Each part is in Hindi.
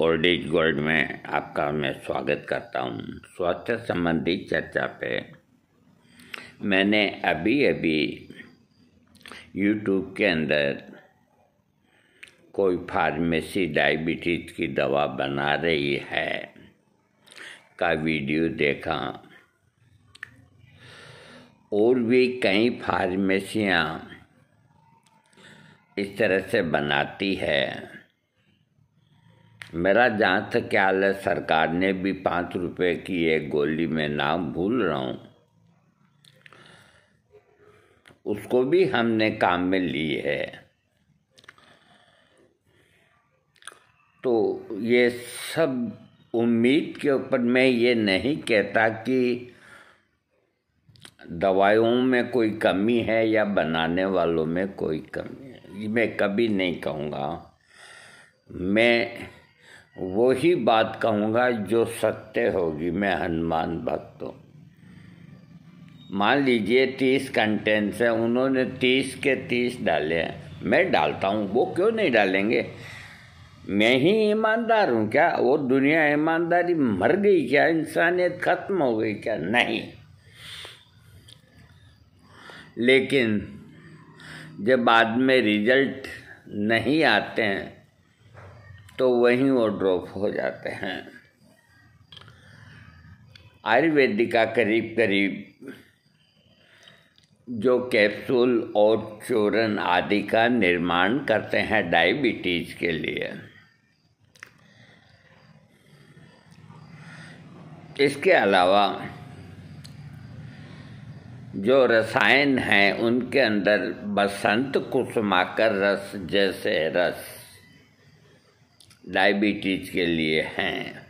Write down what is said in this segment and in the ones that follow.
ओल्ड एज गोल्ड में आपका मैं स्वागत करता हूँ स्वास्थ्य संबंधी चर्चा पे मैंने अभी अभी यूट्यूब के अंदर कोई फार्मेसी डायबिटीज़ की दवा बना रही है का वीडियो देखा और भी कई फार्मेसियाँ इस तरह से बनाती है मेरा जहाँ तक ख्याल है सरकार ने भी पाँच रुपये की एक गोली में नाम भूल रहा हूँ उसको भी हमने काम में ली है तो ये सब उम्मीद के ऊपर मैं ये नहीं कहता कि दवाइयों में कोई कमी है या बनाने वालों में कोई कमी है मैं कभी नहीं कहूँगा मैं वही बात कहूँगा जो सत्य होगी मैं हनुमान भक्त हूँ मान लीजिए तीस कंटेंट्स हैं उन्होंने तीस के तीस डाले हैं मैं डालता हूँ वो क्यों नहीं डालेंगे मैं ही ईमानदार हूँ क्या वो दुनिया ईमानदारी मर गई क्या इंसानियत खत्म हो गई क्या नहीं लेकिन जब बाद में रिजल्ट नहीं आते हैं तो वहीं वो ड्रॉप हो जाते हैं आयुर्वेदिक का करीब करीब जो कैप्सूल और चूरन आदि का निर्माण करते हैं डायबिटीज के लिए इसके अलावा जो रसायन हैं उनके अंदर बसंत कुसुमाकर रस जैसे रस डायबिटीज के लिए हैं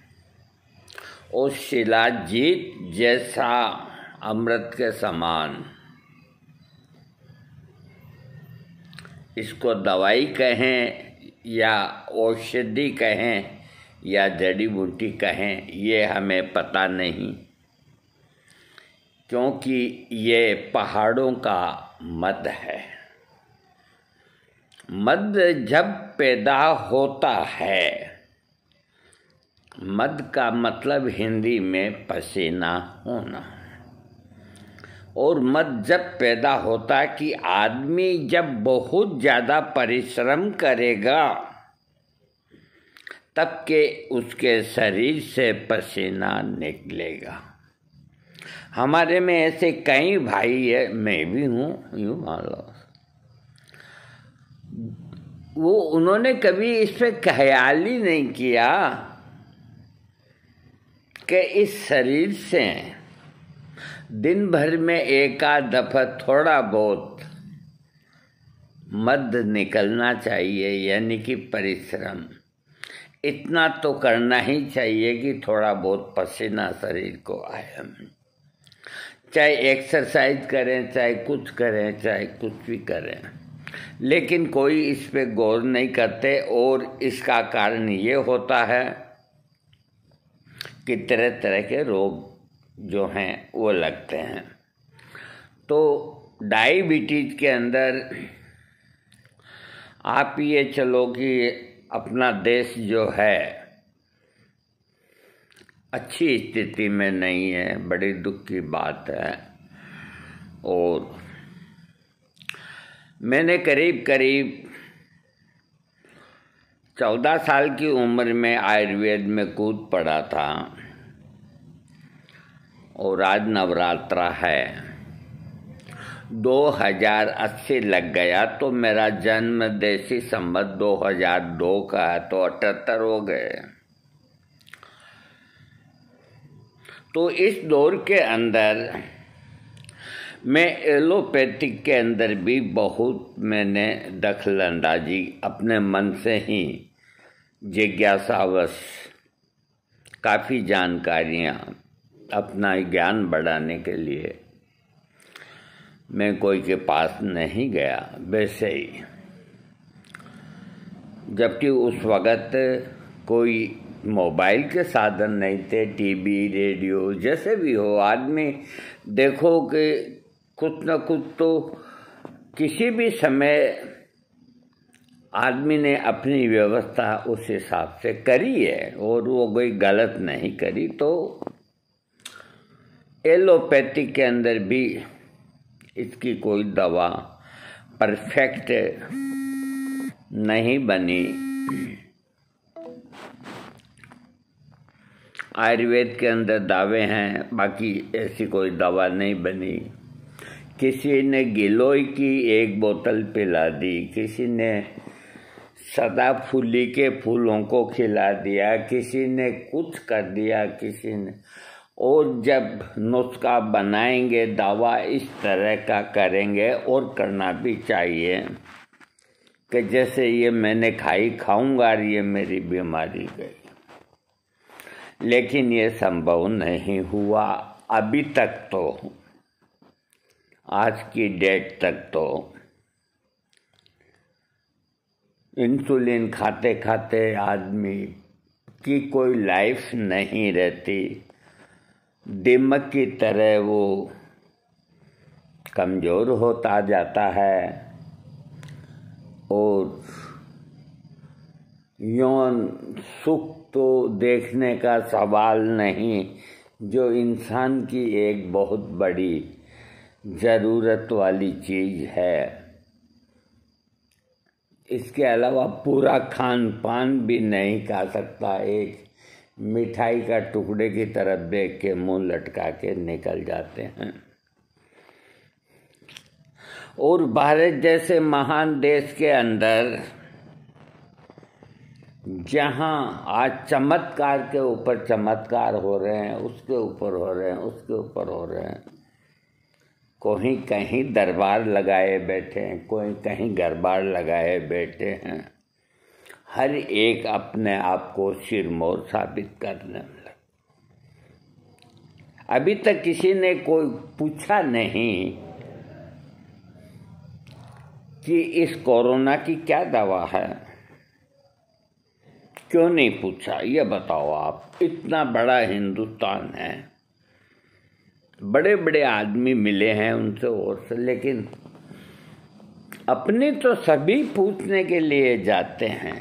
और शिलाजीत जैसा अमृत के समान इसको दवाई कहें या औषधि कहें या जड़ी बूटी कहें ये हमें पता नहीं क्योंकि ये पहाड़ों का मत है मद जब पैदा होता है मद का मतलब हिंदी में पसीना होना और मद जब पैदा होता कि आदमी जब बहुत ज़्यादा परिश्रम करेगा तब के उसके शरीर से पसीना निकलेगा हमारे में ऐसे कई भाई है मैं भी हूँ यूँ मान लो वो उन्होंने कभी इस पर ही नहीं किया कि इस शरीर से दिन भर में एकाध दफा थोड़ा बहुत मद निकलना चाहिए यानी कि परिश्रम इतना तो करना ही चाहिए कि थोड़ा बहुत पसीना शरीर को आए चाहे एक्सरसाइज करें चाहे कुछ करें चाहे कुछ भी करें लेकिन कोई इस पर गौर नहीं करते और इसका कारण ये होता है कि तरह तरह के रोग जो हैं वो लगते हैं तो डायबिटीज के अंदर आप ये चलो कि अपना देश जो है अच्छी स्थिति में नहीं है बड़ी दुख की बात है और मैंने करीब करीब चौदह साल की उम्र में आयुर्वेद में कूद पड़ा था और आज नवरात्रा है 2080 लग गया तो मेरा जन्म देसी संबत 2002 का है तो अठहत्तर हो गए तो इस दौर के अंदर मैं एलोपैथिक के अंदर भी बहुत मैंने दखल अंदाजी अपने मन से ही जिज्ञासावश काफ़ी जानकारियाँ अपना ज्ञान बढ़ाने के लिए मैं कोई के पास नहीं गया वैसे ही जबकि उस वक़्त कोई मोबाइल के साधन नहीं थे टीवी रेडियो जैसे भी हो आदमी देखो कि कुछ न कुछ तो किसी भी समय आदमी ने अपनी व्यवस्था उस हिसाब से करी है और वो कोई गलत नहीं करी तो एलोपैथी के अंदर भी इसकी कोई दवा परफेक्ट नहीं बनी आयुर्वेद के अंदर दावे हैं बाकी ऐसी कोई दवा नहीं बनी किसी ने गिलोय की एक बोतल पिला दी किसी ने सदा फूली के फूलों को खिला दिया किसी ने कुछ कर दिया किसी ने और जब नुस्खा बनाएंगे दावा इस तरह का करेंगे और करना भी चाहिए कि जैसे ये मैंने खाई खाऊंगा और ये मेरी बीमारी गई लेकिन ये संभव नहीं हुआ अभी तक तो आज की डेट तक तो इंसुलिन खाते खाते आदमी की कोई लाइफ नहीं रहती दिमक की तरह वो कमज़ोर होता जाता है और यौन सुख तो देखने का सवाल नहीं जो इंसान की एक बहुत बड़ी ज़रूरत वाली चीज़ है इसके अलावा पूरा खान पान भी नहीं खा सकता एक मिठाई का टुकड़े की तरफ देख के मुंह लटका के निकल जाते हैं और भारत जैसे महान देश के अंदर जहाँ आज चमत्कार के ऊपर चमत्कार हो रहे हैं उसके ऊपर हो रहे हैं उसके ऊपर हो रहे हैं कोई कहीं दरबार लगाए बैठे हैं कोई कहीं गरबार लगाए बैठे हैं हर एक अपने आप को सिरमौर साबित करने लगे अभी तक किसी ने कोई पूछा नहीं कि इस कोरोना की क्या दवा है क्यों नहीं पूछा ये बताओ आप इतना बड़ा हिंदुस्तान है बड़े बड़े आदमी मिले हैं उनसे और से लेकिन अपने तो सभी पूछने के लिए जाते हैं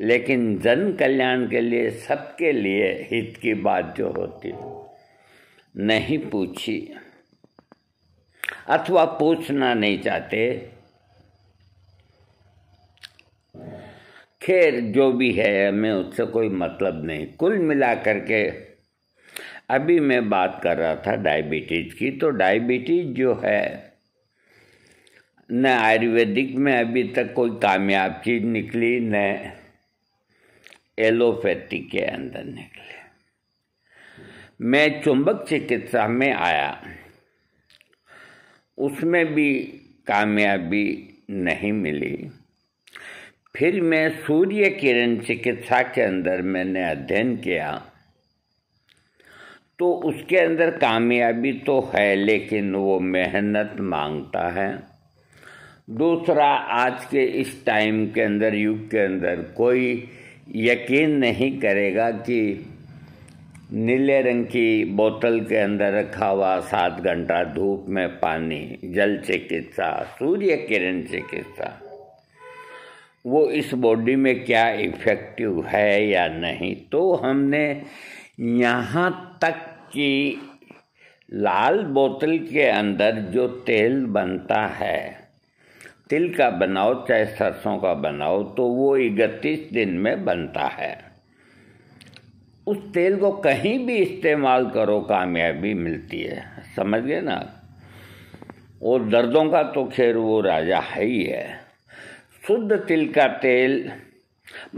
लेकिन जन कल्याण के लिए सबके लिए हित की बात जो होती नहीं पूछी अथवा पूछना नहीं चाहते खैर जो भी है हमें उससे कोई मतलब नहीं कुल मिलाकर के अभी मैं बात कर रहा था डायबिटीज़ की तो डायबिटीज़ जो है न आयुर्वेदिक में अभी तक कोई कामयाब चीज़ निकली न एलोपैथी के अंदर निकले मैं चुंबक चिकित्सा में आया उसमें भी कामयाबी नहीं मिली फिर मैं सूर्य किरण चिकित्सा के अंदर मैंने अध्ययन किया तो उसके अंदर कामयाबी तो है लेकिन वो मेहनत मांगता है दूसरा आज के इस टाइम के अंदर युग के अंदर कोई यकीन नहीं करेगा कि नीले रंग की बोतल के अंदर रखा हुआ सात घंटा धूप में पानी जल चिकित्सा सूर्य किरण चिकित्सा वो इस बॉडी में क्या इफेक्टिव है या नहीं तो हमने यहाँ तक कि लाल बोतल के अंदर जो तेल बनता है तिल का बनाओ चाहे सरसों का बनाओ तो वो इकतीस दिन में बनता है उस तेल को कहीं भी इस्तेमाल करो कामयाबी मिलती है समझ गए ना वो दर्दों का तो खैर वो राजा है ही है शुद्ध तिल का तेल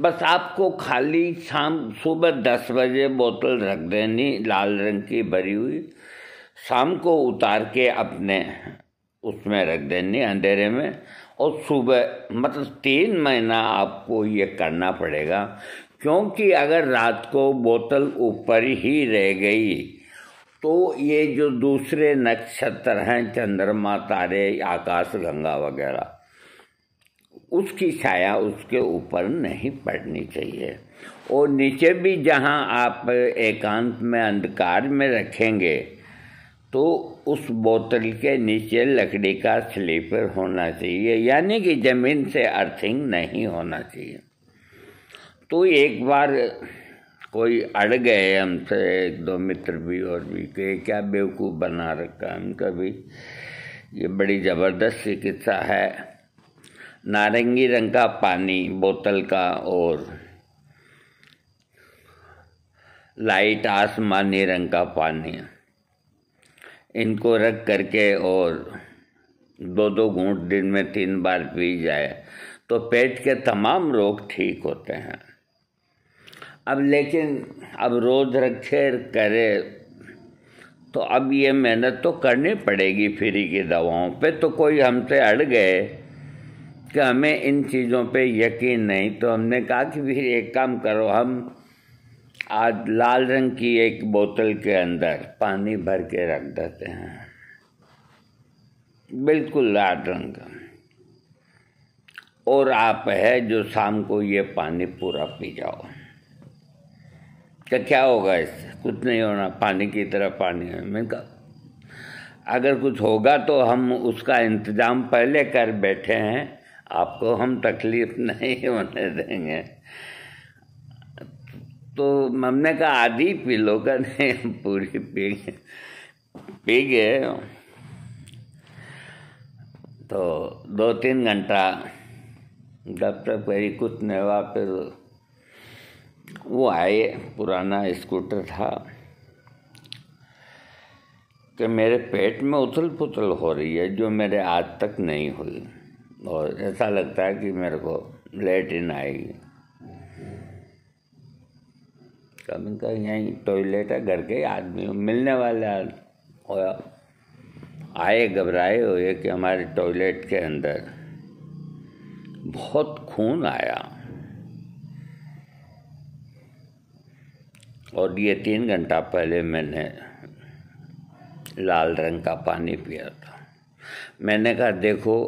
बस आपको खाली शाम सुबह दस बजे बोतल रख देनी लाल रंग की भरी हुई शाम को उतार के अपने उसमें रख देनी अंधेरे में और सुबह मतलब तीन महीना आपको ये करना पड़ेगा क्योंकि अगर रात को बोतल ऊपर ही रह गई तो ये जो दूसरे नक्षत्र हैं चंद्रमा तारे आकाश गंगा वगैरह उसकी छाया उसके ऊपर नहीं पड़नी चाहिए और नीचे भी जहाँ आप एकांत में अंधकार में रखेंगे तो उस बोतल के नीचे लकड़ी का स्लीपर होना चाहिए यानी कि ज़मीन से अर्थिंग नहीं होना चाहिए तो एक बार कोई अड़ गए हमसे एक दो मित्र भी और भी के क्या बेवकूफ़ बना रखा हम कभी ये बड़ी ज़बरदस्त चिकित्सा है नारंगी रंग का पानी बोतल का और लाइट आसमानी रंग का पानी इनको रख करके और दो दो घूंट दिन में तीन बार पी जाए तो पेट के तमाम रोग ठीक होते हैं अब लेकिन अब रोज रखे करे तो अब ये मेहनत तो करनी पड़ेगी फ्री की दवाओं पे तो कोई हमसे अड़ गए कि हमें इन चीज़ों पे यकीन नहीं तो हमने कहा कि फिर एक काम करो हम आज लाल रंग की एक बोतल के अंदर पानी भर के रख देते हैं बिल्कुल लाल रंग और आप है जो शाम को ये पानी पूरा पी जाओ तो क्या होगा इससे कुछ नहीं होना पानी की तरह पानी है मैंने कहा अगर कुछ होगा तो हम उसका इंतज़ाम पहले कर बैठे हैं आपको हम तकलीफ नहीं होने देंगे तो ने कहा आधी पी लो का नहीं पूरी पी पी गए तो दो तीन घंटा जब तक कुछ नहीं हुआ फिर वो आए पुराना स्कूटर था कि मेरे पेट में उथल पुथल हो रही है जो मेरे आज तक नहीं हुई और ऐसा लगता है कि मेरे को इन आएगी कभी कभी यहीं टॉयलेट है घर के आदमी मिलने वाले आए घबराए हुए कि हमारे टॉयलेट के अंदर बहुत खून आया और ये तीन घंटा पहले मैंने लाल रंग का पानी पिया था मैंने कहा देखो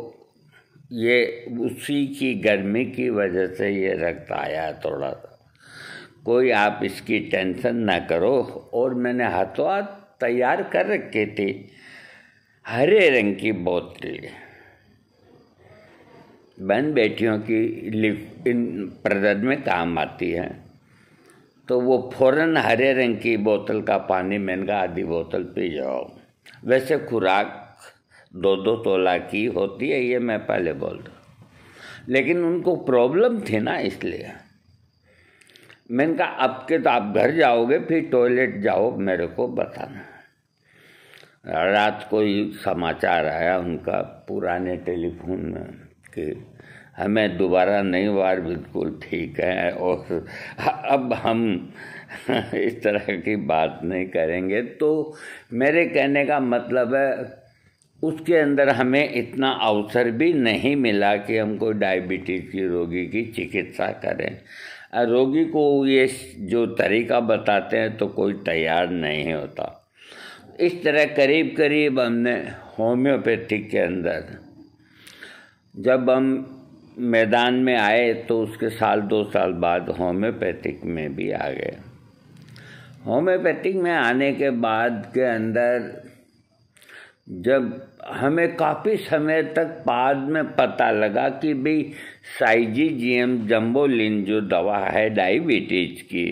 ये उसी की गर्मी की वजह से ये रक्त आया थोड़ा सा कोई आप इसकी टेंशन ना करो और मैंने हाथों हाथ तैयार कर रखे थे हरे रंग की बोतल बहन बेटियों की लिप इन प्रदर्द में काम आती है तो वो फौरन हरे रंग की बोतल का पानी मैंने कहा आधी बोतल पी जाओ वैसे खुराक दो दो तोला की होती है ये मैं पहले बोल दूँ लेकिन उनको प्रॉब्लम थी ना इसलिए मैंने कहा अब के तो आप घर जाओगे फिर टॉयलेट जाओ मेरे को बताना रात को ही समाचार आया उनका पुराने टेलीफोन में कि हमें दोबारा नहीं बार बिल्कुल ठीक है और अब हम इस तरह की बात नहीं करेंगे तो मेरे कहने का मतलब है उसके अंदर हमें इतना अवसर भी नहीं मिला कि हम कोई डायबिटीज़ की रोगी की चिकित्सा करें रोगी को ये जो तरीका बताते हैं तो कोई तैयार नहीं होता इस तरह करीब करीब हमने होम्योपैथिक के अंदर जब हम मैदान में आए तो उसके साल दो साल बाद होम्योपैथिक में भी आ गए होम्योपैथिक में आने के बाद के अंदर जब हमें काफ़ी समय तक बाद में पता लगा कि भाई साइजी जी एम जम्बोलिन जो दवा है डायबिटीज की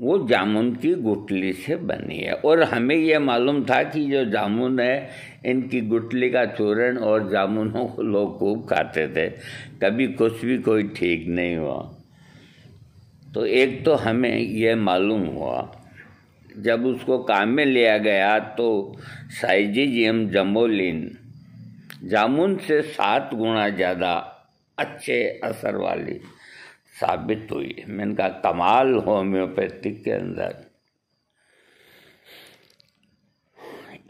वो जामुन की गुटली से बनी है और हमें यह मालूम था कि जो जामुन है इनकी गुटली का चूरण और जामुनों को लोग खूब खाते थे कभी कुछ भी कोई ठीक नहीं हुआ तो एक तो हमें यह मालूम हुआ जब उसको काम में लिया गया तो साइजीजियम जम्बोलिन जामुन से सात गुना ज़्यादा अच्छे असर वाली साबित हुई मैंने कहा कमाल होम्योपैथिक के अंदर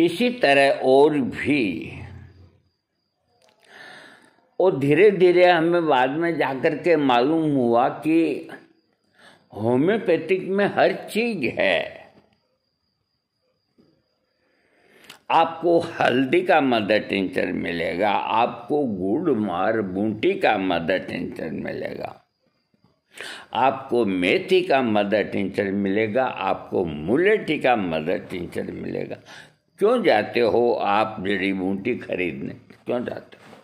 इसी तरह और भी और धीरे धीरे हमें बाद में जाकर के मालूम हुआ कि होम्योपैथिक में हर चीज है आपको हल्दी का मदर टिंचर मिलेगा आपको गुड़ मार बूटी का मदर टिंचर मिलेगा आपको मेथी का मदर टिंचर मिलेगा आपको मुलेठी का मदर टिंचर मिलेगा क्यों जाते हो आप जड़ी बूटी खरीदने क्यों जाते हो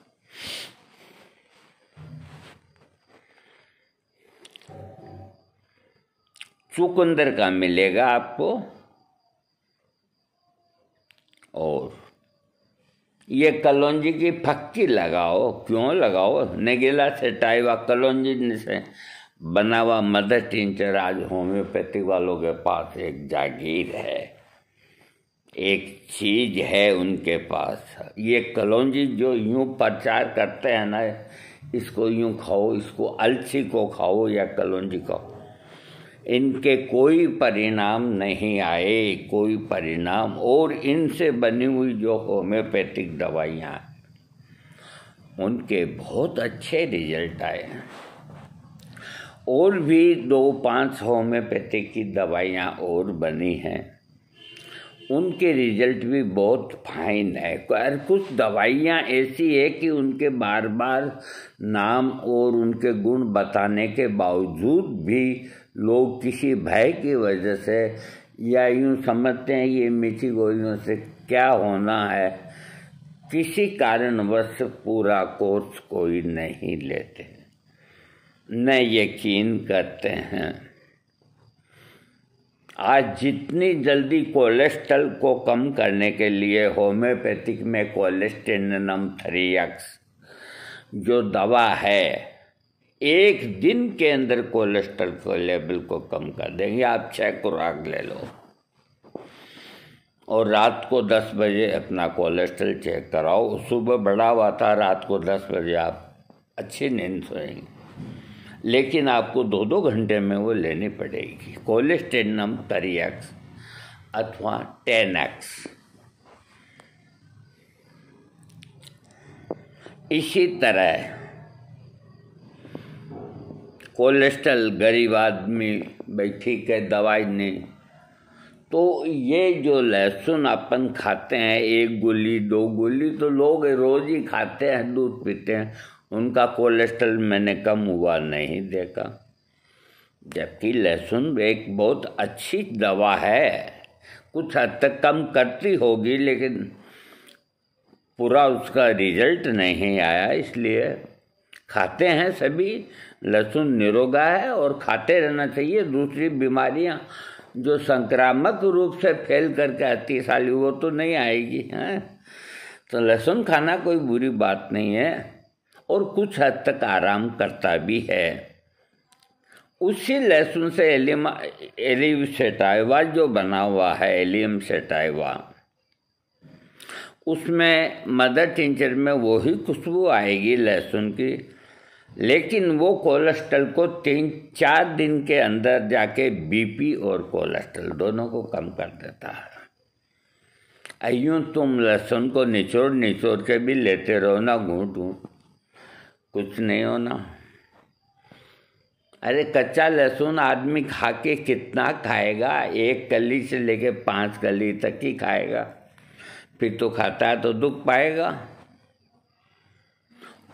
चुकंदर का मिलेगा आपको और ये कलौजी की फक्की लगाओ क्यों लगाओ नेगिला से टाइवा कलौजी से बना हुआ मदर टीचर आज होम्योपैथी वालों के पास एक जागीर है एक चीज है उनके पास ये कलौजी जो यूं प्रचार करते हैं ना इसको यूं खाओ इसको अलसी को खाओ या कलौजी खाओ इनके कोई परिणाम नहीं आए कोई परिणाम और इनसे बनी हुई जो होम्योपैथिक दवाइयाँ उनके बहुत अच्छे रिजल्ट आए हैं और भी दो पांच होम्योपैथिक की दवाइयाँ और बनी हैं उनके रिजल्ट भी बहुत फाइन है और कुछ दवाइयाँ ऐसी है कि उनके बार बार नाम और उनके गुण बताने के बावजूद भी लोग किसी भय की वजह से या यूं समझते हैं ये मीठी गोलियों से क्या होना है किसी कारणवश पूरा कोर्स कोई नहीं लेते न यकीन करते हैं आज जितनी जल्दी कोलेस्ट्रॉल को कम करने के लिए होम्योपैथिक में कोलेस्टेनम एक्स जो दवा है एक दिन के अंदर कोलेस्ट्रॉल को लेवल को कम कर देंगे आप छः खुराक ले लो और रात को दस बजे अपना कोलेस्ट्रॉल चेक कराओ सुबह बड़ा हुआ था रात को दस बजे आप अच्छी नींद सोएंगे लेकिन आपको दो दो घंटे में वो लेनी पड़ेगी कोलेस्टेनम थ्री एक्स अथवा टेन एक्स इसी तरह कोलेस्ट्रल गरीब आदमी भाई ठीक है दवाई नहीं तो ये जो लहसुन अपन खाते हैं एक गोली दो गोली तो लोग रोज़ ही खाते हैं दूध पीते हैं उनका कोलेस्ट्रॉल मैंने कम हुआ नहीं देखा जबकि लहसुन एक बहुत अच्छी दवा है कुछ हद तक कम करती होगी लेकिन पूरा उसका रिजल्ट नहीं आया इसलिए खाते हैं सभी लहसुन निरोगा है और खाते रहना चाहिए दूसरी बीमारियां जो संक्रामक रूप से फैल करके आती साली वो तो नहीं आएगी हैं तो लहसुन खाना कोई बुरी बात नहीं है और कुछ हद तक आराम करता भी है उसी लहसुन से एलिम एलिव सेटाइवा जो बना हुआ है एलियम सेटाइवा उसमें मदर टिंचर में वही खुशबू आएगी लहसुन की लेकिन वो कोलेस्ट्रॉल को तीन चार दिन के अंदर जाके बीपी और कोलेस्ट्रॉल दोनों को कम कर देता है यूँ तुम लहसुन को निचोड़ निचोड़ के भी लेते रहो ना घूट घूट कुछ नहीं होना अरे कच्चा लहसुन आदमी खा के कितना खाएगा एक कली से लेके पांच कली तक ही खाएगा फिर तो खाता है तो दुख पाएगा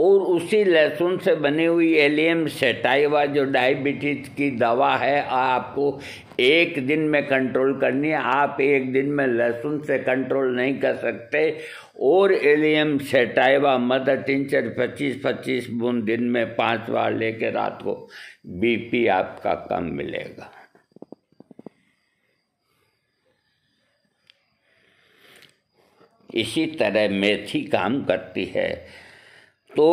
और उसी लहसुन से बनी हुई एलियम सेटाइवा जो डायबिटीज की दवा है आपको एक दिन में कंट्रोल करनी है आप एक दिन में लहसुन से कंट्रोल नहीं कर सकते और एलियम सेटाइवा मदर टिंचर पच्चीस पच्चीस बूंद दिन में पांच बार लेके रात को बीपी आपका कम मिलेगा इसी तरह मेथी काम करती है तो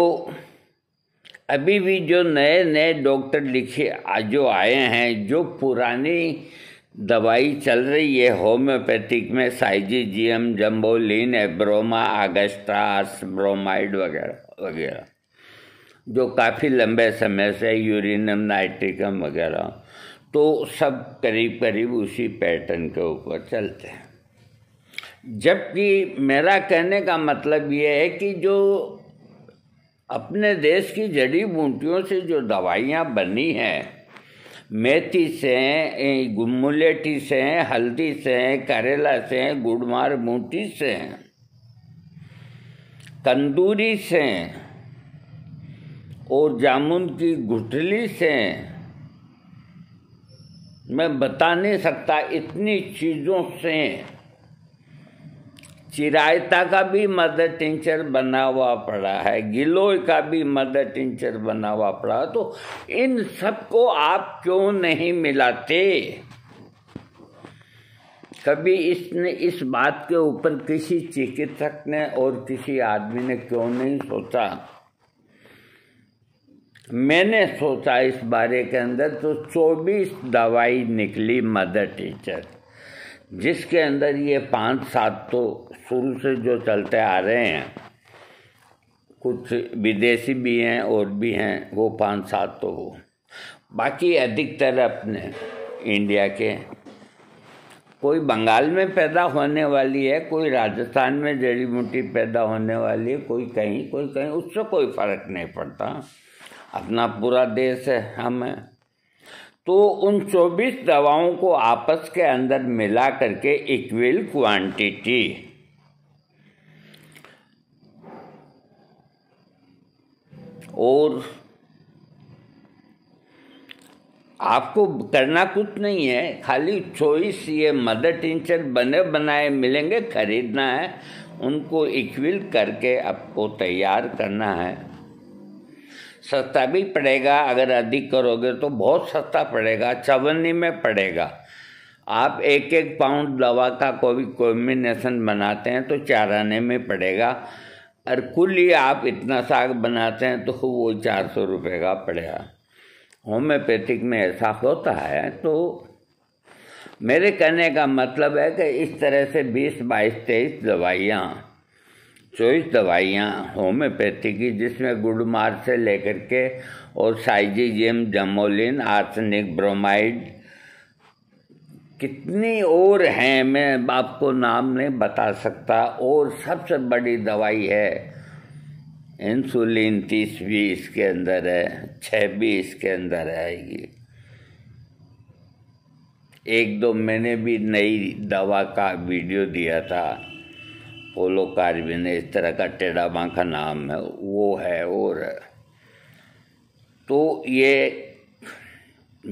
अभी भी जो नए नए डॉक्टर लिखे जो आए हैं जो पुरानी दवाई चल रही है होम्योपैथिक में साइजीजियम जम्बोलिन एब्रोमा आगस्टास ब्रोमाइड वगैरह वगैरह जो काफ़ी लंबे समय से यूरिनम नाइट्रिकम वगैरह तो सब करीब करीब उसी पैटर्न के ऊपर चलते हैं जबकि मेरा कहने का मतलब ये है कि जो अपने देश की जड़ी बूटियों से जो दवाइयाँ बनी हैं मेथी से गुमुलेटी से हल्दी से करेला से गुड़मार बूटी से तंदूरी से और जामुन की गुठली से मैं बता नहीं सकता इतनी चीज़ों से चिरायता का भी मदर टीचर बना हुआ पड़ा है गिलोय का भी मदर टीचर बना हुआ पड़ा तो इन सबको आप क्यों नहीं मिलाते कभी इसने इस बात के ऊपर किसी चिकित्सक ने और किसी आदमी ने क्यों नहीं सोचा मैंने सोचा इस बारे के अंदर तो 24 दवाई निकली मदर टीचर जिसके अंदर ये पांच सात तो शुरू से जो चलते आ रहे हैं कुछ विदेशी भी हैं और भी हैं वो पांच सात तो वो बाकी अधिकतर अपने इंडिया के कोई बंगाल में पैदा होने वाली है कोई राजस्थान में जड़ी बूटी पैदा होने वाली है कोई कहीं कोई कहीं उससे कोई फर्क नहीं पड़ता अपना पूरा देश है हम है तो उन चौबीस दवाओं को आपस के अंदर मिला करके इक्वल क्वांटिटी और आपको करना कुछ नहीं है खाली चॉइस ये मदर टीचर बने बनाए मिलेंगे खरीदना है उनको इक्विल करके आपको तैयार करना है सस्ता भी पड़ेगा अगर अधिक करोगे तो बहुत सस्ता पड़ेगा चवन्नी में पड़ेगा आप एक एक पाउंड दवा का कोई कॉम्बिनेशन बनाते हैं तो चार आने में पड़ेगा और कुल ये आप इतना साग बनाते हैं तो वो चार सौ रुपये का पड़ेगा होम्योपैथिक में ऐसा होता है तो मेरे कहने का मतलब है कि इस तरह से बीस बाईस तेईस दवाइयाँ चौबीस दवाइयाँ होम्योपैथी की जिसमें गुडमार से लेकर के और साइजीजियम जमोलिन आर्सेनिक ब्रोमाइड कितनी और हैं मैं आपको नाम नहीं बता सकता और सबसे बड़ी दवाई है इंसुलिन तीस भी इसके अंदर है छः भी इसके अंदर आएगी एक दो मैंने भी नई दवा का वीडियो दिया था कार्बिन इस तरह का टेढ़ा का नाम है वो है और है। तो ये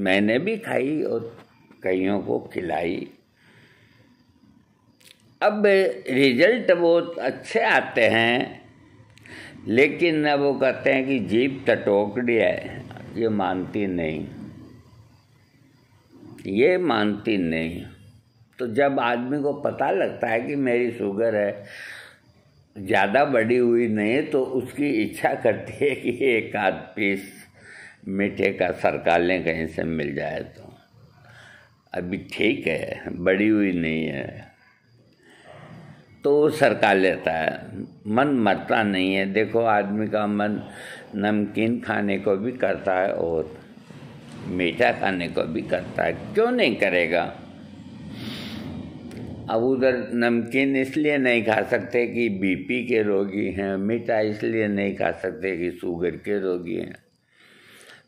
मैंने भी खाई और कईयों को खिलाई अब रिजल्ट बहुत अच्छे आते हैं लेकिन अब वो कहते हैं कि जीप टटोकड़ी है ये मानती नहीं ये मानती नहीं तो जब आदमी को पता लगता है कि मेरी शुगर है ज़्यादा बड़ी हुई नहीं तो उसकी इच्छा करती है कि एक आध पीस मीठे का सरकालें कहीं से मिल जाए तो अभी ठीक है बड़ी हुई नहीं है तो सरकार सरका लेता है मन मरता नहीं है देखो आदमी का मन नमकीन खाने को भी करता है और मीठा खाने को भी करता है क्यों नहीं करेगा अब उधर नमकीन इसलिए नहीं खा सकते कि बीपी के रोगी हैं मीठा इसलिए नहीं खा सकते कि शुगर के रोगी हैं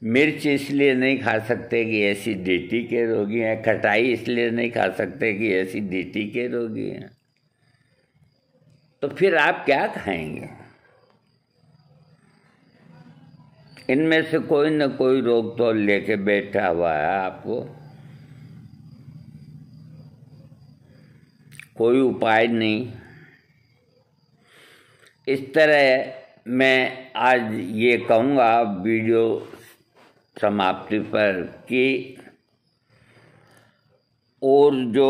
मिर्च इसलिए नहीं खा सकते कि एसिडिटी के रोगी हैं खटाई इसलिए नहीं खा सकते कि एसिडिटी के रोगी हैं तो फिर आप क्या खाएंगे इनमें से कोई ना कोई रोग तो लेके बैठा हुआ है आपको कोई उपाय नहीं इस तरह मैं आज ये कहूँगा वीडियो समाप्ति पर कि और जो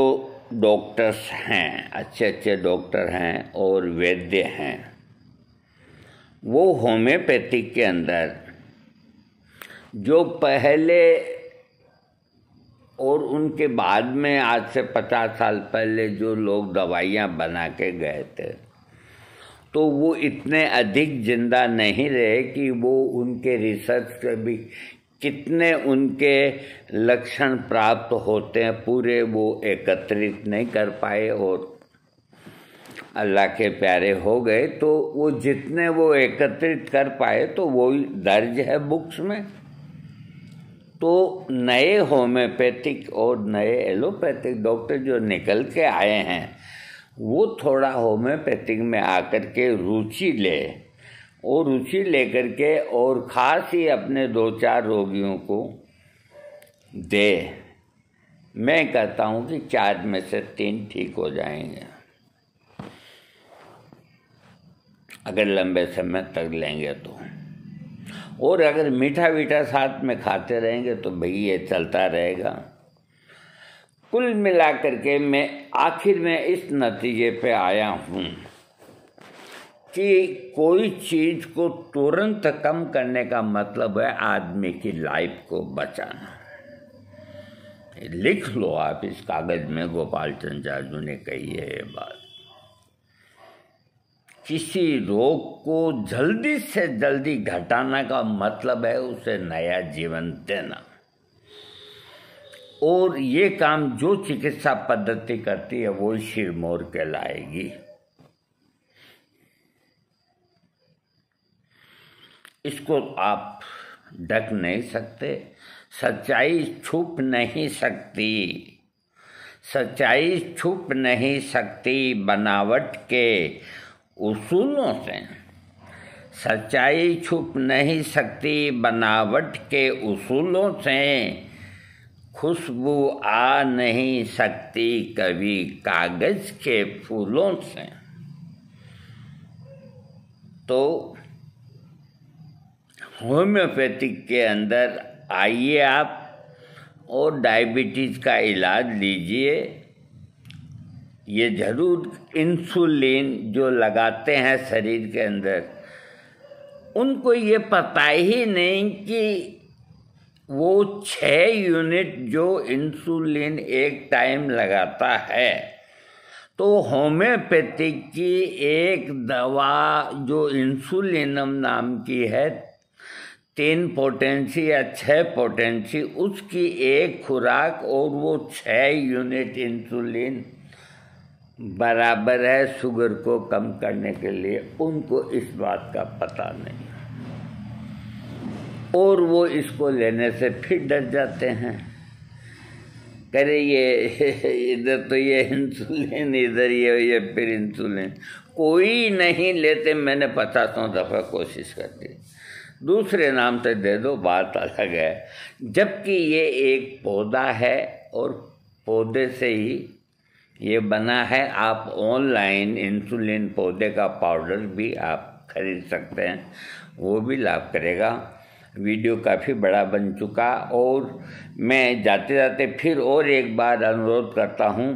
डॉक्टर्स हैं अच्छे अच्छे डॉक्टर हैं और वैद्य हैं वो होम्योपैथिक के अंदर जो पहले और उनके बाद में आज से पचास साल पहले जो लोग दवाइयाँ बना के गए थे तो वो इतने अधिक जिंदा नहीं रहे कि वो उनके रिसर्च भी कितने उनके लक्षण प्राप्त होते हैं पूरे वो एकत्रित नहीं कर पाए और अल्लाह के प्यारे हो गए तो वो जितने वो एकत्रित कर पाए तो वो दर्ज है बुक्स में तो नए होम्योपैथिक और नए एलोपैथिक डॉक्टर जो निकल के आए हैं वो थोड़ा होम्योपैथिक में आकर के रुचि ले और रुचि लेकर के और ख़ास ही अपने दो चार रोगियों को दे मैं कहता हूँ कि चार में से तीन ठीक हो जाएंगे अगर लंबे समय तक लेंगे तो और अगर मीठा वीठा साथ में खाते रहेंगे तो भई ये चलता रहेगा कुल मिलाकर के मैं आखिर में इस नतीजे पे आया हूँ कि कोई चीज को तुरंत कम करने का मतलब है आदमी की लाइफ को बचाना लिख लो आप इस कागज में गोपाल चंद जाजू ने कही है ये बात किसी रोग को जल्दी से जल्दी घटाना का मतलब है उसे नया जीवन देना और ये काम जो चिकित्सा पद्धति करती है वो शिरमोर कहलाएगी इसको आप ढक नहीं सकते सच्चाई छुप नहीं सकती सच्चाई छुप नहीं सकती बनावट के उसूलों से सच्चाई छुप नहीं सकती बनावट के उसूलों से खुशबू आ नहीं सकती कभी कागज़ के फूलों से तो होम्योपैथिक के अंदर आइए आप और डायबिटीज़ का इलाज लीजिए ये ज़रूर इंसुलिन जो लगाते हैं शरीर के अंदर उनको ये पता ही नहीं कि वो छः यूनिट जो इंसुलिन एक टाइम लगाता है तो होम्योपैथिक की एक दवा जो इंसुलिनम नाम की है तीन पोटेंसी या छः पोटेंसी उसकी एक खुराक और वो छह यूनिट इंसुलिन बराबर है शुगर को कम करने के लिए उनको इस बात का पता नहीं और वो इसको लेने से फिर डर जाते हैं करे ये इधर तो ये इंसुलिन इधर ये ये फिर इंसुलिन कोई नहीं लेते मैंने पचासों दफ़ा कोशिश कर दी दूसरे नाम से दे दो बात अलग है जबकि ये एक पौधा है और पौधे से ही ये बना है आप ऑनलाइन इंसुलिन पौधे का पाउडर भी आप खरीद सकते हैं वो भी लाभ करेगा वीडियो काफ़ी बड़ा बन चुका और मैं जाते जाते फिर और एक बार अनुरोध करता हूँ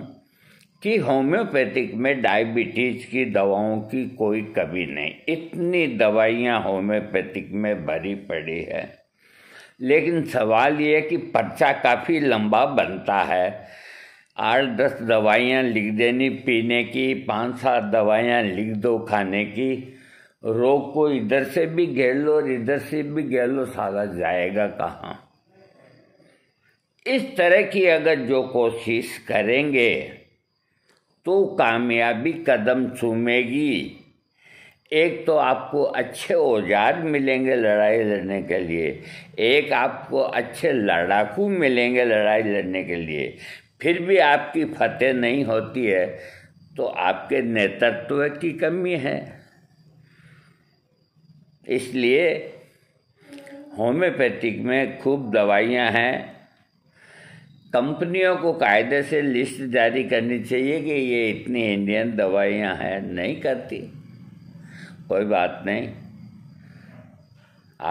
कि होम्योपैथिक में डायबिटीज़ की दवाओं की कोई कमी नहीं इतनी दवाइयाँ होम्योपैथिक में भरी पड़ी है लेकिन सवाल ये कि पर्चा काफ़ी लंबा बनता है आठ दस दवाइयाँ लिख देनी पीने की पाँच सात दवाइयाँ लिख दो खाने की रोग को इधर से भी घेर लो और इधर से भी घेर लो सारा जाएगा कहाँ इस तरह की अगर जो कोशिश करेंगे तो कामयाबी कदम चूमेगी एक तो आपको अच्छे औजार मिलेंगे लड़ाई लड़ने के लिए एक आपको अच्छे लड़ाकू मिलेंगे लड़ाई लड़ने के लिए फिर भी आपकी फतेह नहीं होती है तो आपके नेतृत्व की कमी है इसलिए होम्योपैथिक में खूब दवाइयां हैं कंपनियों को कायदे से लिस्ट जारी करनी चाहिए कि ये इतनी इंडियन दवाइयाँ हैं नहीं करती कोई बात नहीं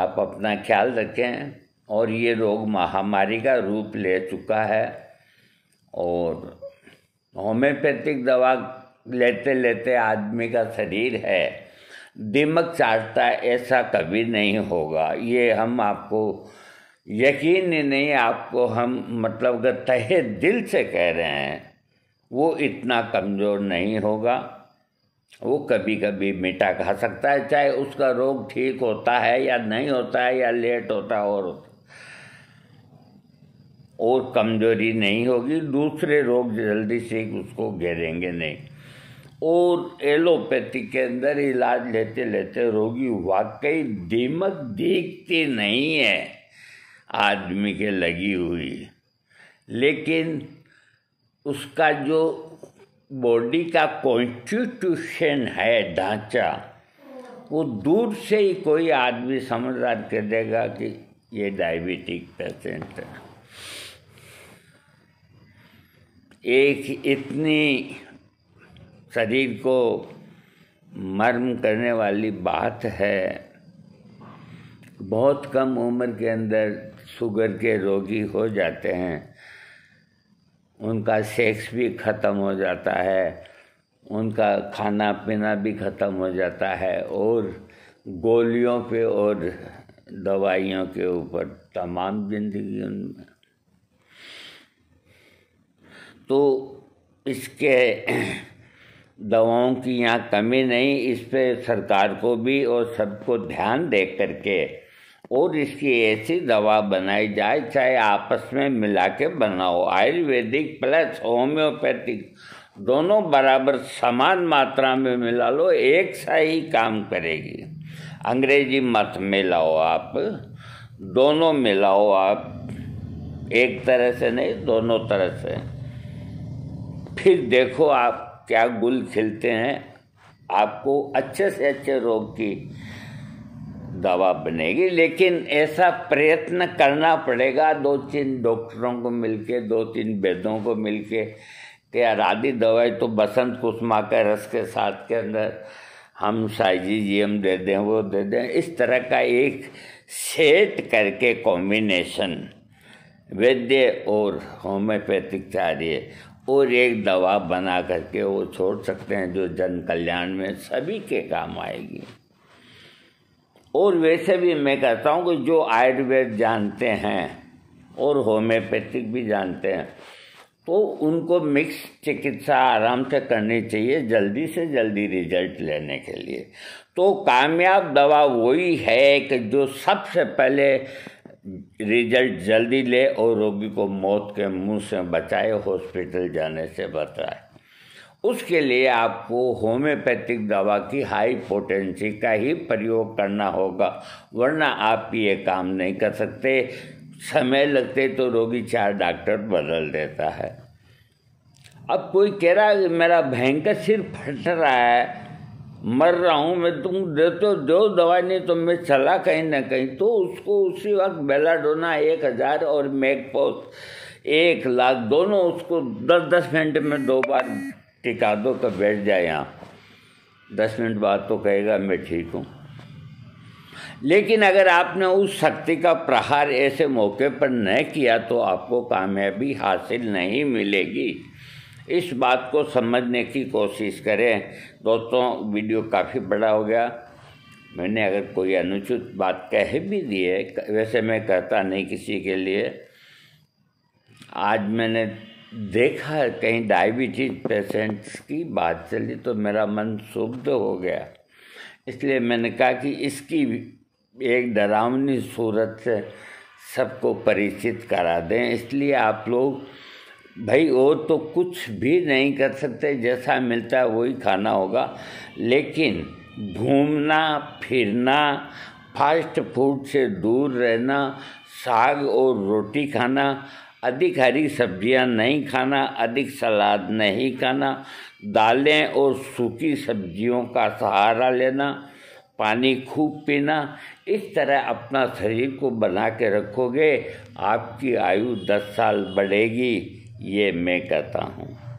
आप अपना ख्याल रखें और ये रोग महामारी का रूप ले चुका है और होम्योपैथिक दवा लेते लेते आदमी का शरीर है दिमक चाटता ऐसा कभी नहीं होगा ये हम आपको यकीन नहीं आपको हम मतलब अगर तहे दिल से कह रहे हैं वो इतना कमज़ोर नहीं होगा वो कभी कभी मीठा खा सकता है चाहे उसका रोग ठीक होता है या नहीं होता है या लेट होता है और होता और कमजोरी नहीं होगी दूसरे रोग जल्दी से उसको घेरेंगे नहीं और एलोपैथी के अंदर इलाज लेते लेते रोगी वाकई दीमक दिखती नहीं है आदमी के लगी हुई लेकिन उसका जो बॉडी का कॉन्स्टिट्यूशन है ढांचा वो दूर से ही कोई आदमी समझ कर देगा कि ये डायबिटिक पेशेंट है एक इतनी शरीर को मर्म करने वाली बात है बहुत कम उम्र के अंदर शुगर के रोगी हो जाते हैं उनका सेक्स भी ख़त्म हो जाता है उनका खाना पीना भी ख़त्म हो जाता है और गोलियों पे और दवाइयों के ऊपर तमाम जिंदगी उनमें तो इसके दवाओं की यहाँ कमी नहीं इस पर सरकार को भी और सबको ध्यान दे करके और इसकी ऐसी दवा बनाई जाए चाहे आपस में मिला के बनाओ आयुर्वेदिक प्लस होम्योपैथिक दोनों बराबर समान मात्रा में मिला लो एक सा ही काम करेगी अंग्रेजी मत मिलाओ आप दोनों मिलाओ आप एक तरह से नहीं दोनों तरह से फिर देखो आप क्या गुल खिलते हैं आपको अच्छे से अच्छे रोग की दवा बनेगी लेकिन ऐसा प्रयत्न करना पड़ेगा दो तीन डॉक्टरों को मिलके दो तीन वेदों को मिलके कि यार आधी दवाई तो बसंत कुसमा के रस के साथ के अंदर हम साइजी जी हम दे दें वो दे दें इस तरह का एक सेट करके कॉम्बिनेशन वैद्य और होम्योपैथिक चार्य और एक दवा बना करके वो छोड़ सकते हैं जो जन कल्याण में सभी के काम आएगी और वैसे भी मैं कहता हूँ कि जो आयुर्वेद जानते हैं और होम्योपैथिक भी जानते हैं तो उनको मिक्स चिकित्सा आराम से करनी चाहिए जल्दी से जल्दी रिजल्ट लेने के लिए तो कामयाब दवा वही है कि जो सबसे पहले रिजल्ट जल्दी ले और रोगी को मौत के मुंह से बचाए हॉस्पिटल जाने से बचाए उसके लिए आपको होम्योपैथिक दवा की हाई पोटेंसी का ही प्रयोग करना होगा वरना आप ये काम नहीं कर सकते समय लगते तो रोगी चार डॉक्टर बदल देता है अब कोई कह रहा है मेरा भयंकर सिर फट रहा है मर रहा हूँ मैं तुम दे तो दो दवा नहीं तो मैं चला कहीं ना कहीं तो उसको उसी वक्त बेलाडोना एक हज़ार और मैकपोस एक लाख दोनों उसको दस दस मिनट में दो बार टिका दो तो बैठ जाए यहाँ दस मिनट बाद तो कहेगा मैं ठीक हूँ लेकिन अगर आपने उस शक्ति का प्रहार ऐसे मौके पर न किया तो आपको कामयाबी हासिल नहीं मिलेगी इस बात को समझने की कोशिश करें दोस्तों वीडियो काफ़ी बड़ा हो गया मैंने अगर कोई अनुचित बात कह भी दी है वैसे मैं कहता नहीं किसी के लिए आज मैंने देखा कहीं डायबिटीज पेशेंट्स की बात चली तो मेरा मन शुद्ध हो गया इसलिए मैंने कहा कि इसकी एक डरावनी सूरत से सबको परिचित करा दें इसलिए आप लोग भाई वो तो कुछ भी नहीं कर सकते जैसा मिलता है वही खाना होगा लेकिन घूमना फिरना फास्ट फूड से दूर रहना साग और रोटी खाना अधिक हरी सब्जियां नहीं खाना अधिक सलाद नहीं खाना दालें और सूखी सब्जियों का सहारा लेना पानी खूब पीना इस तरह अपना शरीर को बना के रखोगे आपकी आयु दस साल बढ़ेगी ये मैं कहता हूँ